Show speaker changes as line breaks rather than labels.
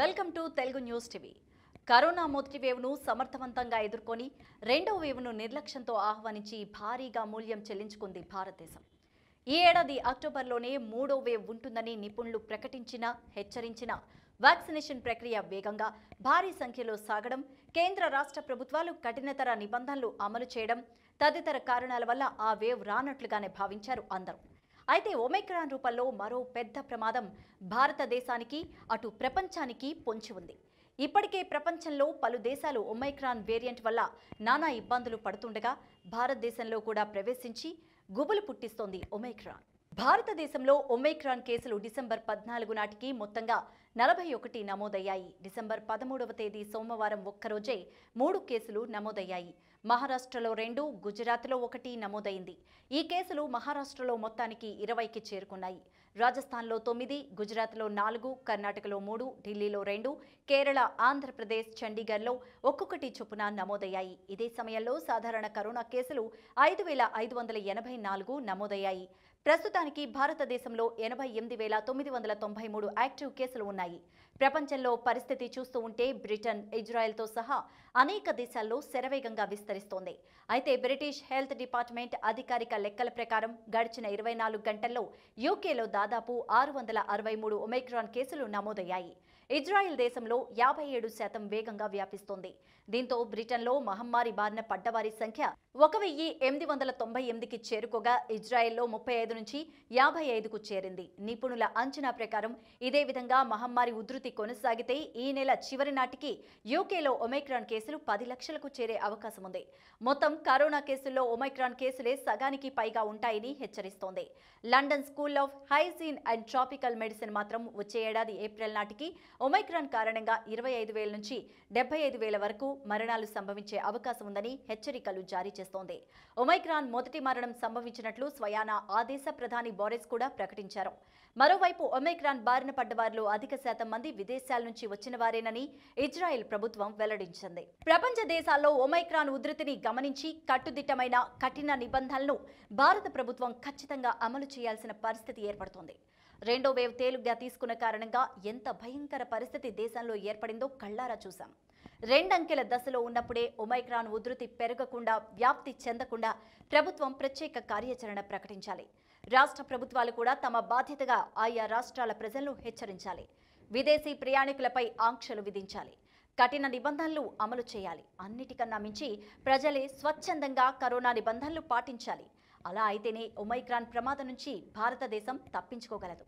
welcome to Telugu news TV corona మొదటి వేవ్ను సమర్థవంతంగా ఎదుర్కొని రెండవ వేవ్ను నిర్లక్ష్యంతో ఆహ్వానించి భారీగా మూల్యం చెల్లించుకుంది భారతదేశం ఈ ఏడాది అక్టోబర్లోనే మూడో వేవ్ ఉంటుందని నిపుణులు ప్రకటించినా హెచ్చరించిన వ్యాక్సినేషన్ ప్రక్రియ వేగంగా భారీ సంఖ్యలో సాగడం కేంద్ర రాష్ట్ర ప్రభుత్వాలు కఠినతర నిబంధనలు అమలు చేయడం తదితర కారణాల వల్ల ఆ వేవ్ రానట్లుగానే భావించారు అందరూ అయితే ఒమేక్రాన్ రూపంలో మరో పెద్ద ప్రమాదం భారతదేశానికి అటు ప్రపంచానికి పొంచి ఉంది ఇప్పటికే ప్రపంచంలో పలు దేశాలు ఒమైక్రాన్ వేరియంట్ వల్ల నానా ఇబ్బందులు పడుతుండగా భారతదేశంలో కూడా ప్రవేశించి గుబులు పుట్టిస్తోంది ఒమైక్రాన్ భారతదేశంలో ఒమైక్రాన్ కేసులు డిసెంబర్ పద్నాలుగు నాటికి మొత్తంగా నలభై ఒకటి నమోదయ్యాయి డిసెంబర్ పదమూడవ తేదీ సోమవారం ఒక్కరోజే మూడు కేసులు నమోదయ్యాయి మహారాష్ట్రలో రెండు గుజరాత్లో ఒకటి నమోదైంది ఈ కేసులు మహారాష్ట్రలో మొత్తానికి ఇరవైకి చేరుకున్నాయి రాజస్థాన్లో తొమ్మిది గుజరాత్లో నాలుగు కర్ణాటకలో మూడు ఢిల్లీలో రెండు కేరళ ఆంధ్రప్రదేశ్ చండీగఢ్లో ఒక్కొక్కటి చొప్పున నమోదయ్యాయి ఇదే సమయంలో సాధారణ కరోనా కేసులు ఐదు వేల ఐదు వందల ఎనభై నాలుగు నమోదయ్యాయి ప్రస్తుతానికి భారతదేశంలో ఎనభై ఎనిమిది వేల తొమ్మిది వందల తొంభై మూడు యాక్టివ్ కేసులు ఉన్నాయి ప్రపంచంలో పరిస్థితి చూస్తూ ఉంటే బ్రిటన్ ఇజ్రాయెల్తో సహా అనేక దేశాల్లో శరవేగంగా విస్తరిస్తోంది అయితే బ్రిటిష్ హెల్త్ డిపార్ట్మెంట్ అధికారిక లెక్కల ప్రకారం గడిచిన ఇరవై నాలుగు గంటల్లో యూకేలో దాదాపు ఆరు వందల అరవై మూడు ఒమెక్రాన్ కేసులు నమోదయ్యాయి ఇజ్రాయెల్ దేశంలో యాభై ఏడు శాతం వేగంగా వ్యాపిస్తోంది దీంతో బ్రిటన్లో మహమ్మారి బారిన పడ్డవారి సంఖ్య ఒక వెయ్యి ఎనిమిది వందల తొంభై ఎనిమిదికి చేరుకోగా ఇజ్రాయెల్లో ముప్పై ఐదు నుంచి యాభై ఐదుకు చేరింది నిపుణుల అంచనా ప్రకారం ఇదే విధంగా మహమ్మారి ఉధృతి కొనసాగితే ఈ నెల చివరి నాటికి యూకేలో ఒమైక్రాన్ కేసులు పది లక్షలకు చేరే అవకాశం ఉంది మొత్తం కరోనా కేసుల్లో ఒమైక్రాన్ కేసులే సగానికి పైగా ఉంటాయని హెచ్చరిస్తోంది London school of hygiene and tropical medicine మాత్రం వచ్చే ఏడాది ఏప్రిల్ నాటికి ఒమైక్రాన్ కారణంగా ఇరవై ఐదు వేల నుంచి డెబ్బై ఐదు వేల వరకు మరణాలు సంభవించే అవకాశం ఉందని హెచ్చరికలు జారీ చేస్తోంది ఒమైక్రాన్ మొదటి మరణం సంభవించినట్లు స్వయానా ఆ దేశ ప్రధాని బోరెస్ కూడా ప్రకటించారు మరోవైపు ఒమైక్రాన్ బారిన పడ్డవారిలో అధిక శాతం మంది విదేశాల నుంచి వచ్చిన వారేనని ఇజ్రాయెల్ ప్రభుత్వం వెల్లడించింది ప్రపంచ దేశాల్లో ఒమైక్రాన్ ఉధృతిని గమనించి కట్టుదిట్టమైన కఠిన నిబంధనలను భారత ప్రభుత్వం ఖచ్చితంగా అమలు చేయాల్సిన పరిస్థితి ఏర్పడుతోంది రెండో వేవ్ తేలుగ్గా తీసుకున్న కారణంగా ఎంత భయంకర పరిస్థితి దేశంలో ఏర్పడిందో కళ్లారా చూశాం రెండంకెల దశలో ఉన్నప్పుడే ఒమైక్రాన్ ఉధృతి పెరగకుండా వ్యాప్తి చెందకుండా ప్రభుత్వం ప్రత్యేక కార్యాచరణ ప్రకటించాలి రాష్ట్ర ప్రభుత్వాలు కూడా తమ బాధ్యతగా ఆయా రాష్ట్రాల ప్రజలను హెచ్చరించాలి విదేశీ ప్రయాణికులపై ఆంక్షలు విధించాలి కఠిన నిబంధనలు అమలు చేయాలి అన్నిటికన్నా మించి ప్రజలే స్వచ్ఛందంగా కరోనా నిబంధనలు పాటించాలి అలా అయితేనే ఒమైక్రాన్ ప్రమాదం నుంచి భారతదేశం తప్పించుకోగలదు